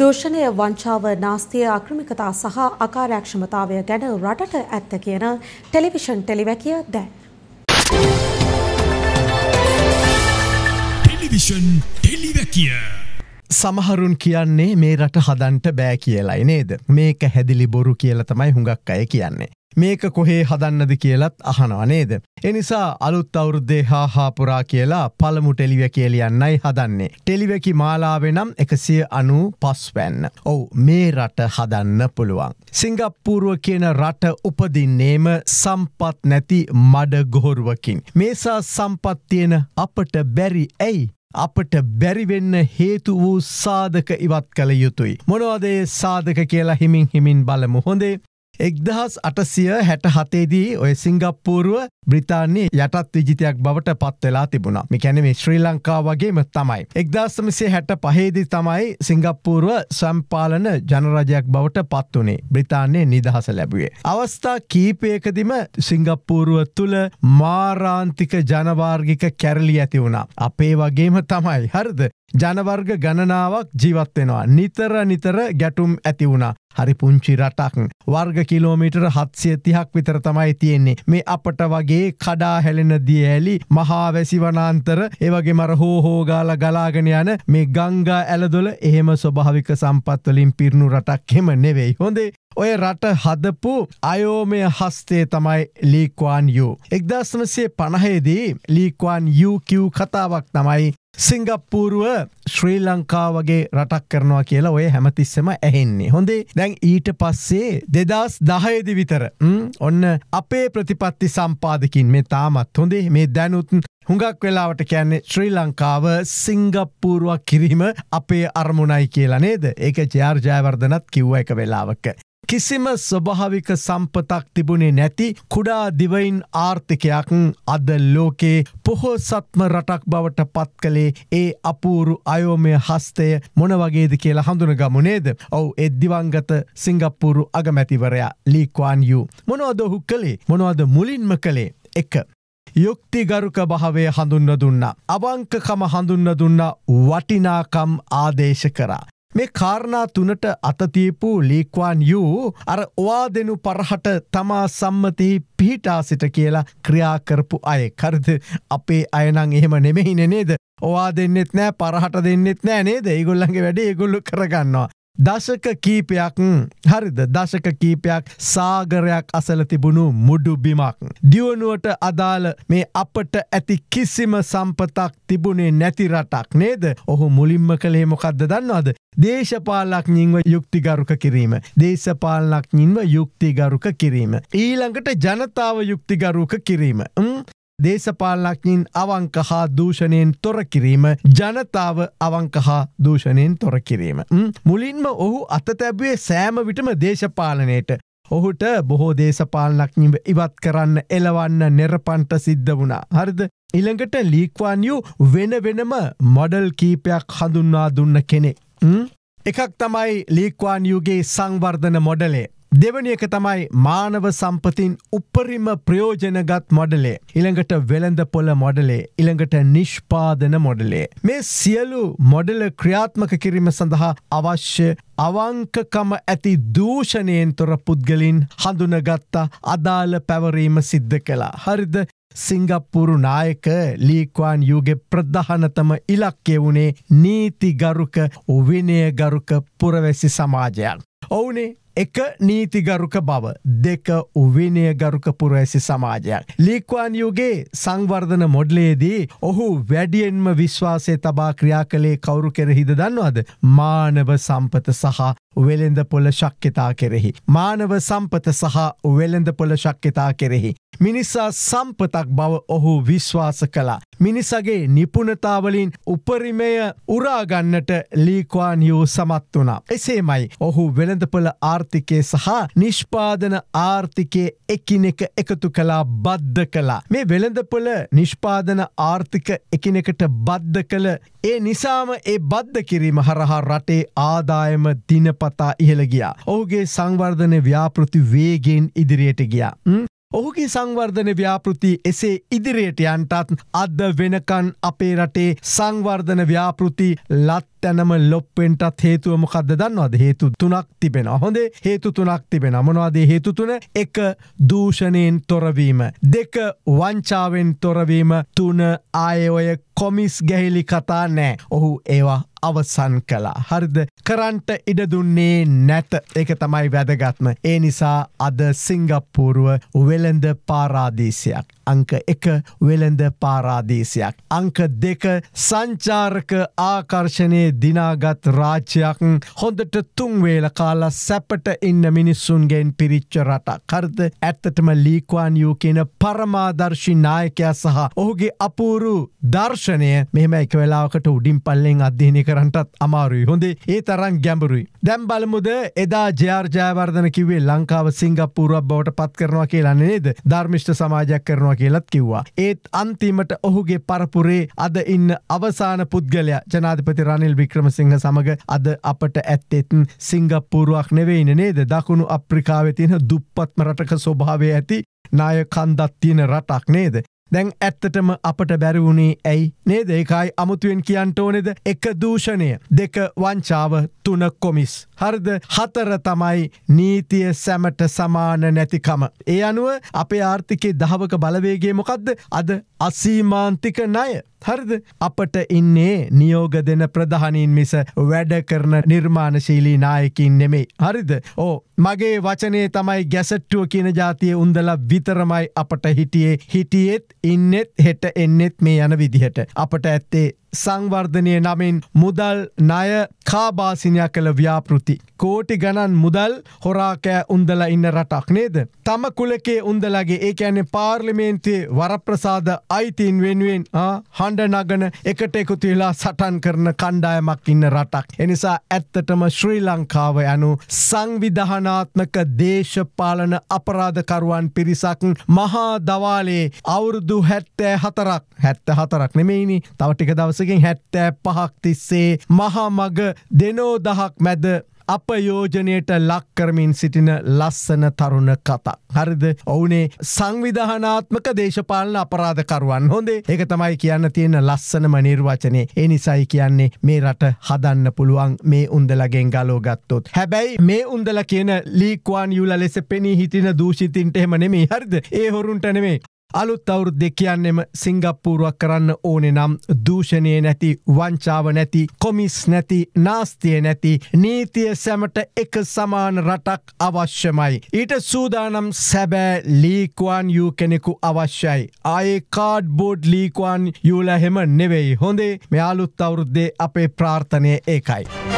දෝෂණය වංචාව නාස්තිය අක්‍රමිකතා සහ අකාරයක්ක්ෂමතාවය ගැන රටට ඇත්ත කියන ටෙලිවිෂන් ටෙලිවැකිය දැ. ටෙලිවිෂන් ටෙලිවැකිය. සමහරුන් කියන්නේ මේ රට හදන්ට බෑ කියලයි නේද මේක හැදිලි බොරු කියල තමයි හුඟක් අය කියන්නේ මේක කොහේ හදන්නද කියලත් අහනවා නේද. එනිසා අලුත් අවුරුද්දේ හා හාපුරා කියලා පළමු ටෙලිව කියලියන්නයි හදන්නේ. ටෙලිවකි මාලාවෙ නම් එකසිය අනු පස් වැන්න. ඔවු මේ රට හදන්න පුළුවන්. සිංගප්පූරුව කියන රට උපදින්නේම සම්පත් නැති මඩ ගොහොරුවකින්. මේසා සම්පත්තියෙන අපට බැරි ඇයි අපට බැරිවෙන්න හේතු වූ සාධක ඉවත් කළ යුතුයි. මොනවදේ සාධක කියලා හිමින් හිමින් බලමු හොඳේ එක්දහස් අටසිය හැට හතේදී ඔය සිංගප්පූරුව බ්‍රතාන්නේ යටත් විජිතයක් බවට පත්වෙලා තිබුණා මිකැනම ශ්‍රී ලංකා වගේම තමයි. එක්දස්සමසේ හැට පහේදි තමයි සිංගප්පූරුව සම්පාලන ජනරජයක් බවට පත්වනේ බ්‍රතාන්නේ නිදහස ලැබුවේ. අවස්ථා කීපයකදිම සිංගප්පූරුව තුළ මාරාන්තික ජනවාර්ගික කැරලි ඇති වුණා. අපේ වගේම තමයි හරිද. ජනවර්ග ගණනාවක් ජීවත්වෙනවා. නිතර නිතර ගැටුම් ඇති වුණා. හරි පුංචි රටක්. වර්ග කිලෝමීටර් හත්සය තිහක් විතර තමයි තියෙන්නේ. මේ අපට වගේ කඩා හැලෙන දිය ඇලි මහා වැසි වනාන්තර ඒවගේ මර හෝහෝගාල ගලාගෙන යන මේ ගංගා ඇලදොල එහෙම ස්වභාවික සම්පත්වලින් පිරුණු රටක් හෙම නෙවෙයි. හොඳේ ඔය රට හදපු අයෝමය හස්තේ තමයි ලීක්වාන් යු. එක්දස්මසේ පණහේදී ලීක්වාන් යුකිව් කතාවක් තමයි සිංගප්පූරුව ශ්‍රී ලංකා වගේ රටක් කරනවා කියලා ඔය හැමතිස්සම ඇහෙන්නේ. හොඳේ දැන් ඊට පස්සේ දෙදස් දහයදි විතර ඔන්න අපේ ප්‍රතිපත්ති සම්පාදකින් මේ තාමත් හොඳේ මේ දැනුත් හුඟක් වෙලාවට කියන්නේ ශ්‍රී ලංකාව සිංගප්පූරුවක් කිරීම අපේ අරමුණයි කියලා නේද ඒක ජයාර්ජයවර්ධනත් කිව්ව එක වෙලාවක. කිසිම ස්වභාවික සම්පතක් තිබුණේ නැති කුඩා දිවයින් ආර්ථිකයක් අද ලෝකේ පොහොසත්ම රටක් බවට පත් කළේ ඒ අපූරු අයෝමය හස්තය මොනවගේද කියලා හඳුන ගමුණේද ඔවු එද්දිවංගත සිංගප්පුරු අගමැතිවරයා ලීක්වාන්යු. මොනවදොහු කළේ මොනවද මුලින්ම කළේ එක. යුක්තිගරුක භාවය හඳුන්න දුන්න. අවංකකම හඳුන්න දුන්න වටිනාකම් ආදේශ කරා. මේ කාරණා තුනට අතතියපු ලීක්වාන් යූ අර වා දෙනු පරහට තමා සම්මතිහි පිහිටා සිට කියලා ක්‍රියාකරපු අය කරද අපේ අයනං එහෙම නෙමෙහින නේද. ඕවා දෙන්නෙත් නෑ පරහට දෙන්නෙත් නෑ නේද ඒගොල්ලන්ගේ වැඩ ඒගොල්ලු කරගන්නවා. දශක කීපයක් හරිද දශක කීපයක් සාගරයක් අසල තිබුණු මුඩු බිමක්. දියුණුවට අදාළ මේ අපට ඇති කිසිම සම්පතක් තිබුණේ නැති රටක් නේද ඔහු මුලින්ම කළේ මොකක්ද දන්නවාද දේශපාලක්ඥින්ව යුක්තිගරුක කිරීම. දේශපාලක්ඥින්ව යුක්තිගරුක කිරීම. ඊළඟට ජනතාව යුක්තිගරුක කිරීම. දේශපාලනඥයින් අවංක හා දූෂණයෙන් තොරකිරීම ජනතාව අවංක හා දූෂණයෙන් තොරකිරීම. මුලින්ම ඔහු අතතැබුවේ සෑම විටම දේශපාලනයට ඔහුට බොහෝ දේශපාලනක්ඥිව ඉවත් කරන්න එලවන්න නෙරපන්ට සිද්ධ වුණා. හරිද ඉළඟට ලීක්වාන්යු වෙන වෙනම මොඩල් කීපයක් හඳුන්වා දුන්න කෙනෙ. එකක් තමයි ලීක්වාන්යුගේ සංවර්ධන මොඩලේ දෙවනි එක තමයි මානව සම්පතින් උපරිම ප්‍රයෝජනගත් මොඩලේ ඉළඟට වෙළඳ පොළ මොඩලේ ඉළඟට නිෂ්පාදන මොඩලේ මේ සියලු මොඩල ක්‍රියාත්මක කිරීම සඳහා අවශ්‍ය අවංකකම ඇති දූෂණයෙන් තොර පුද්ගලින් හඳුනගත්තා අදාළ පැවරීම සිද්ධ කලා හරිද සිංගප්පුරු නායක ලීක්වාන් යුගේ ප්‍රධානතම ඉලක්කය වුණේ නීතිගරුක විනය ගරුක පුරවැසි සමාජයන්. ඔවුනේ එක නීතිගරුක බව දෙක උවිනය ගරුක පුරඇසි සමාජයක්. ලීක්වාන් යුගේ සංවර්ධන මොඩ්ලේදී ඔහු වැඩියෙන්ම විශ්වාසය තබා ක්‍රියා කළේ කවුරු කෙරෙහිද දන්නවද මානව සම්පත සහ වෙළෙන්ද පොල ශක්්‍යතා කෙරෙහි. මානව සම්පත සහ වෙළෙන්ද පොල ශක්්‍යතා කෙරෙහි. මිනිසා සම්පතක් බව ඔහු විශ්වාස කලා. මිනිසගේ නිපුණතාවලින් උපරිමය උරාගන්නට ලීකවානියෝ සමත් වනා. එසේමයි ඔහු වෙළඳපොල ආර්ථ ආර්ථිකය සහ නිෂ්පාදන ආර්ථිකය එකිනෙක එකතු කලා බද්ධ කලා. මේ වෙළඳපොල නිෂ්පාදන ආර්ථික එකිනෙකට බද්ධ කළ ඒ නිසාම ඒ බද්ධ කිරීම හරහා රටේ ආදායම දිනපතා ඉහළ ගියා. ඔහුගේ සංවර්ධන ව්‍යාපෘති වේගෙන් ඉදිරියට ගියා. ඔහුගේ සංවර්ධන ව්‍යාපෘති එසේ ඉදිරියට යන්ටත් අද වෙනකන් අපේ රටේ සංවර්ධන ව්‍යාපෘති ලත් තැනම ලොප්පෙන්ටත් හේතුවම කද දන්නවාද හේතු තුනක් තිබෙන හොඳේ හේතු තුනක් තිබෙන අමනවාදේ හේතු තුන එක දූෂණයෙන් තොරවීම දෙක වංචාවෙන් තොරවීම තුන ආයඔය කොමිස් ගැහිලි කතා නෑ ඔහු ඒවා අවසන් කලා හරිද කරන්ට ඉඩදුන්නේ නැත එක තමයි වැදගත්ම ඒ නිසා අද සිංගප්පූරුව වෙළඳ පාරාදීසියක් අංක එක වෙළඳ පාරාදේශයක්. අංක දෙක සංචාරක ආකර්ෂණය දිනාගත් රාජ්‍යයක් හොඳට තුන්වේල කාලා සැපට ඉන්න මිනිස්සුන්ගෙන් පිරිච්ච රට කරද ඇත්තටම ලීකවාන්යූ කියන පරමාදර්ශි නායකයා සහ ඔහුගේ අපූරු දර්ශනය මෙම එක වෙලාකට උඩින් පල්ලෙන් අධ්‍යනය කරටත් අමාරුයි හොඳේ ඒ තරන් ගැඹරුයි. දැම් බලමුද එදා ජයාර්ජයවර්ධන කිවේ ලංකාව සිංගපූරුවක් බවට පත් කරනවා කියලන්නේ නේද ධර්මිෂ්ට සමාජයක් කරනවා කියලත් කිව්වා. ඒත් අන්තිමට ඔහුගේ පරපුරේ අද ඉන්න අවසාන පුද්ගලයා ජනාධිපති රනිල් වික්‍රමසිංහ සමඟ අද අපට ඇත්තෙත්න් සිංගප්පුරුවක් නෙවෙයින නේද දකුණු අප්‍රිකාවෙතින දුප්පත්ම රටක ස්වභාවය ඇති නාය කන්දත් තියෙන රටක් නේද දැන් ඇත්තටම අපට බැරිවුණේ ඇයි නේ දෙකයි අමුතුවෙන් කියන්ට ඕනෙද එක දූෂණය දෙක වංචාව තුන කොමිස්. හරිද හතර තමයි නීතිය සැමට සමාන නැතිකම. ඒ අනුව අපේ ආර්ථිකේ දහවක බලවේගේ මොකක්ද අද අසීමාන්තික ණය. හරිද අපට ඉන්නේ නියෝග දෙන ප්‍රධානින් මිස වැඩ කරන නිර්මාණශීලී නායකින් නෙමේ හරිද ඕ මගේ වචනේ තමයි ගැසට්ටුව කියන ජාතිය උන්දල විතරමයි අපට හිටියේ හිටියෙත් ඉන්නෙත් හෙට එන්නෙත් මේ යන විදිහට අපට ඇත්තේ සංවර්ධනය නමින් මුදල් ණය කාබාසිනයක් කළ ව්‍යාපෘති. කෝටි ගණන් මුදල් හොරාකෑ උන්දල ඉන්න රටක් නේද. තම කුලකේ උන්දලගේ ඒ ඇනෙ පාර්ලිමේන්තියේ වරප්‍රසාද අයිතින් වෙනුවෙන් හඬ නගන එකට එකුතුවෙලා සටන් කරන කණ්ඩායමක් ඉන්න රටක්. එනිසා ඇත්තටම ශ්‍රී ලංකාව යනු සංවිධහනාත්මක දේශපාලන අපරාධකරුවන් පිරිසක් මහා දවාලේ අවුරුදු හැත්තෑ හතරක් හැත්ත හතරක් නෙමෙයිනි තවටික දවස දශකින් හැත්තෑ පහක් තිස්සේ මහමග දෙනෝ දහක් මැද අප යෝජනයට ලක්කරමින් සිටින ලස්සන තරුණ කතා. හරිද ඔවුනේ සංවිධානාත්මක දේශපාලන අපරාධකරුවන් හොඳේ එක තමයි කියන්න තියෙන ලස්සනම නිර්වචනය ඒ නිසයි කියන්නේ මේ රට හදන්න පුළුවන් මේ උන්දලගෙන් ගලෝ ගත්තොත්. හැබැයි මේ උන්දල කියන ලීක්වාන් යුල ලෙස පෙනී හිටින දූෂිතින්ට එහෙම නෙමේ හරිද ඒ හොරුන්ට නෙමේ අලුත් අවුරුද්ද කියන්නෙම සිංගප්පූරුවක් කරන්න ඕනෙ නම් දූෂණය නැති වංචාව නැති කොමිස් නැති නාස්තිය නැති නීතිය සැමට එක සමාන රටක් අවශ්‍යමයි. ඊට සූදානම් සැබෑ ලීකවාන් යූ කෙනෙකු අවශ්‍යයි. ආයේ කාඩ් බෝඩ් ලීකවාන් යූලහෙම නෙවෙයි හොඳේ මෙයාලුත් අවුරුද්දේ අපේ ප්‍රාර්ථනය ඒකයි.